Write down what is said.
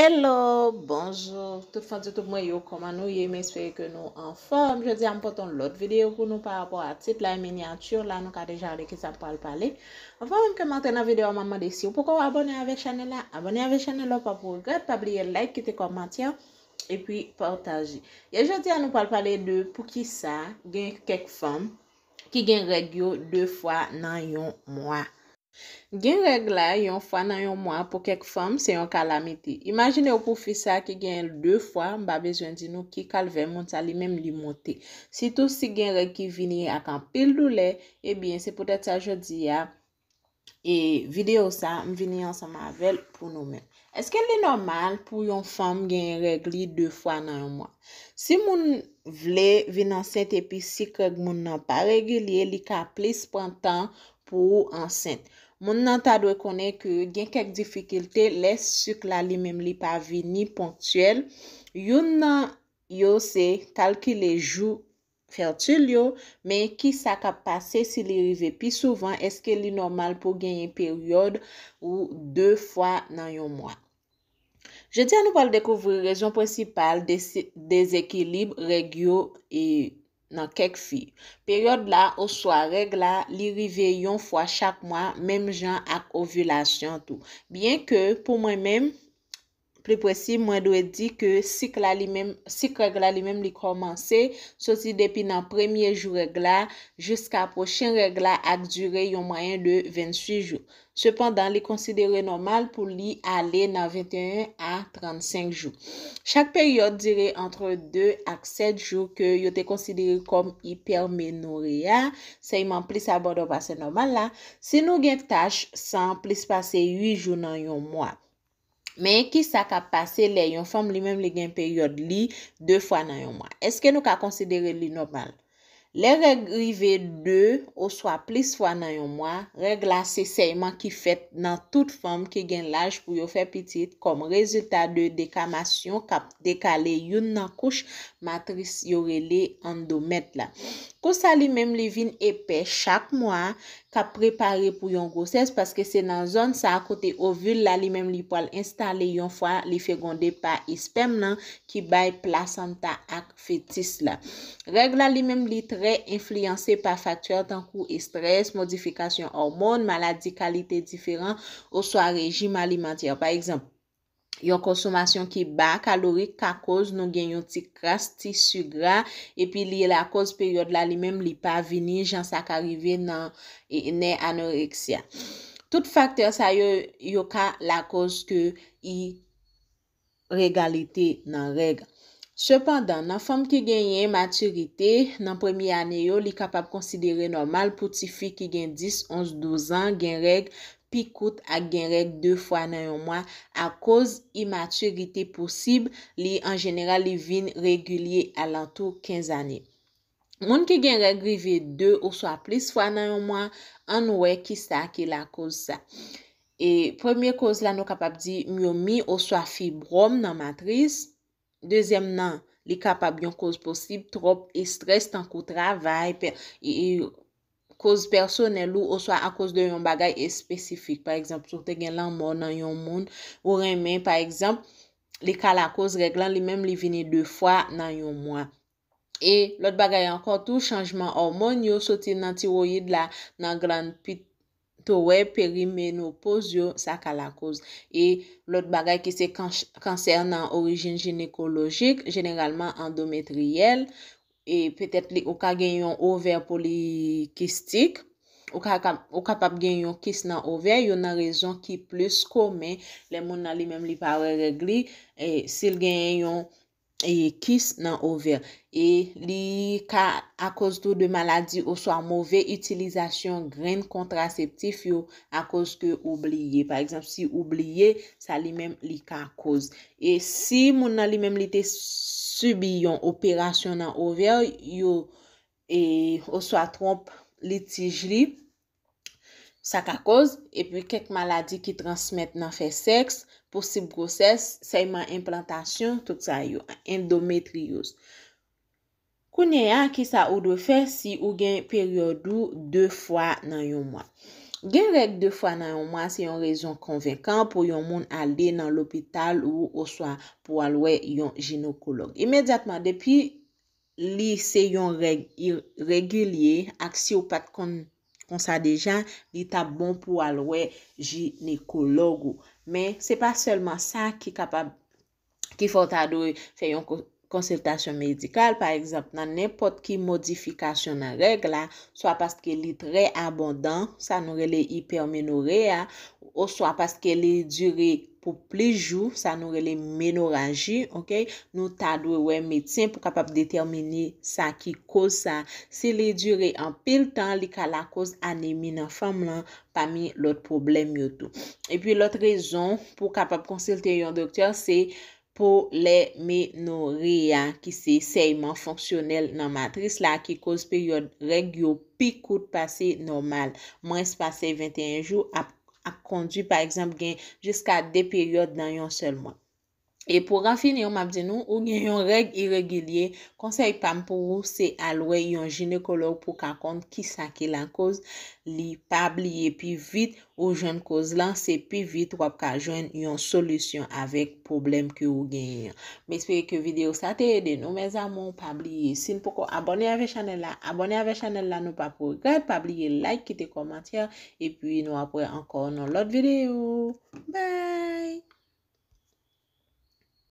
Hello, bonjour, tout fondu tout mwen yo koma nou, ye meswe ke nou an fòm, je di an poton lòt videyo pou nou pa rapò a tit, la e minyatur, la nou ka dejan re ki sa palpale. An fòm, keman te nan videyo an maman de si, ou pou kon abonè avè chanel la, abonè avè chanel la pa pou regret, pa bliye like, kite komantyan, e pi portaji. Ye je di an nou palpale de pou ki sa gen kek fòm ki gen regyo 2 fwa nan yon mwa. Gen reg la yon fwa nan yon mwa pou kek fwam se yon kalamite. Imajine ou pou fi sa ki gen l de fwa, mba bezwen di nou ki kalve moun sa li mem li moti. Si tou si gen reg ki vini ak an pil doulè, ebyen se pwotet sa jodi ya. E video sa m vini ansa mavel pou nou men. Eske li normal pou yon fwam gen reg li de fwa nan yon mwa? Si moun vle vi nan set epi si kag moun nan pa reg li, li ka plis pwantan Moun nan ta dwe kone ke gen kek difikilte les suk la li mem li pa vi ni ponktyel. Yon nan yo se, tal ki le jou fertil yo, men ki sa ka pase si li rive pi souvan, eske li normal pou genye peryode ou 2 fwa nan yo mwa. Je di an nou pal dekouvri rezon prinsipal des ekilib regyo yon. E nan kek fi. Periode la, ou so a reg la, li rive yon fwa chak mwa, mem jan ak ovulasyon tou. Bien ke, pou mwen menm, Plè presi, mwen dwe di ke sik regla li mèm li komanse, sosi depi nan premye jou regla, jiska prochen regla ak dure yon mayen de 28 jou. Sependan, li konsidere normal pou li ale nan 21 a 35 jou. Chak peryote dire antre 2 ak 7 jou ke yote konsidere kom hi perme nou reya, se yman plis abando pa se normal la, se nou genk tache san plis pase 8 jou nan yon mwak. Men ki sa kap pase le yon fom li menm li gen peryode li 2 fwa nan yon mwa. Eske nou ka konsidere li normal? Le reg rive 2 ou swa plis fwa nan yon mwa, reg la se seyman ki fet nan tout fom ki gen laj pou yo fe pitit kom rezultat de dekamasyon kap dekale yon nan kouch matris yore li andomet la. Ko sa li menm li vin epè chak mwa, ka prepare pou yon gosez paske se nan zon sa akote ovul la li mem li po al instale yon fwa li fe gonde pa ispem e nan ki bay plasanta ak fetis la reg la li mem li tre influence pa faktur tan kou espres, modifikasyon hormon maladi kalite diferan ou so a rejim alimenter pa ekzamp Yon konsumasyon ki ba, kalorik ka koz nou gen yon ti kras, ti su gra, epi li la koz peryode la li menm li pa vini jan sa ka rive nan e, anoreksya. Tout faktor sa yo yo ka la koz ke yi regalite nan reg. Sependan, nan fom ki gen yon maturite nan premi aneyo, li kapab konsidere normal pou ti fi ki gen 10, 11, 12 an gen reg pi kout a genrek 2 fwa nan yon mwa a koz imaturite posib li an jeneral li vin regulye alantou 15 ane. Moun ki genrek grive 2 ou so a plis fwa nan yon mwa, an wè ki sa ki la koz sa. E premier koz la nou kapab di myomi ou so a fibrom nan matriz. Dezyem nan, li kapab yon koz posib trop estres tan kou travay pe... Koz personel ou oswa a koz de yon bagay espesifik. Par ekzamp, sou te gen lan moun nan yon moun. Ou remen, par ekzamp, li kalakoz reglan li menm li vini 2 fwa nan yon moun. E lot bagay ankon tou, chanjman hormon yo soti nan tiroid la nan gran pitowe perimenopoz yo sa kalakoz. E lot bagay ki se kanser nan orijin ginekologik, generalman endometriel. e petet li ou ka gen yon over pou li kistik, ou ka pap gen yon kis nan over, yon nan rezon ki plus kome, le moun nan li mem li pare regli, e sil gen yon over, E ye kis nan over. E li ka akos do de maladi ou so a mouve, itilizasyon gren kontraseptif yo akos ke oubliye. Par exemple, si oubliye, sa li men li ka akos. E si moun nan li men li te subi yon operasyon nan over, yo e, ou so a tromp litij li, sa ka koz, epi kek maladi ki transmette nan fe seks, pou si broses, seyman implantasyon, tout sa yo, endometriyoz. Kounye a, ki sa ou do fe si ou gen peryodu 2 fwa nan yon mwa. Gen rek 2 fwa nan yon mwa, se yon rezon konvekan pou yon moun ale nan lopital ou oswa pou alwe yon jino kolon. Emedyatman, depi li se yon regye ak si ou pat kon... Pon sa dejan, li ta bon pou alwe gine kolorou. Men, se pa selman sa ki kapab ki fote adou fè yon konsultasyon medikal, par egzap, nan nepot ki modifikasyon nan regla, swa paske li tre abondan, sa noure li ipermenoure, ou swa paske li dure pou pli jou, sa nou rele menoraji, ok? Nou tadwe we metsin pou kapap determini sa ki koz sa. Se li dure an pil tan, li ka la koz an emi nan fam lan, pa mi lot problem yotou. E pi lot rezon pou kapap konsilte yon doktor, se pou le menori ya ki se seyman fonksyonel nan matris la, ki koz peryon reg yo pi kout pase normal. Mwen se pase 21 jou ap, ak kondwi pa ekzamp gen jiska de peryode dan yon sel moun. E pou rafin yon map di nou, ou gen yon reg iregilye, konsey pam pou ou se alwe yon jinekolog pou ka kont ki sa ke lan koz li pabliye pi vit ou jen koz lan se pi vit wap ka jen yon solusyon avek problem ki ou gen yon. Me espere ke video sa te yede nou me zan moun pabliye sin pou kon abone ave chanel la, abone ave chanel la nou pa pou gade pabliye like, kite komantye, epi nou apwe ankon nou lot video. Bye!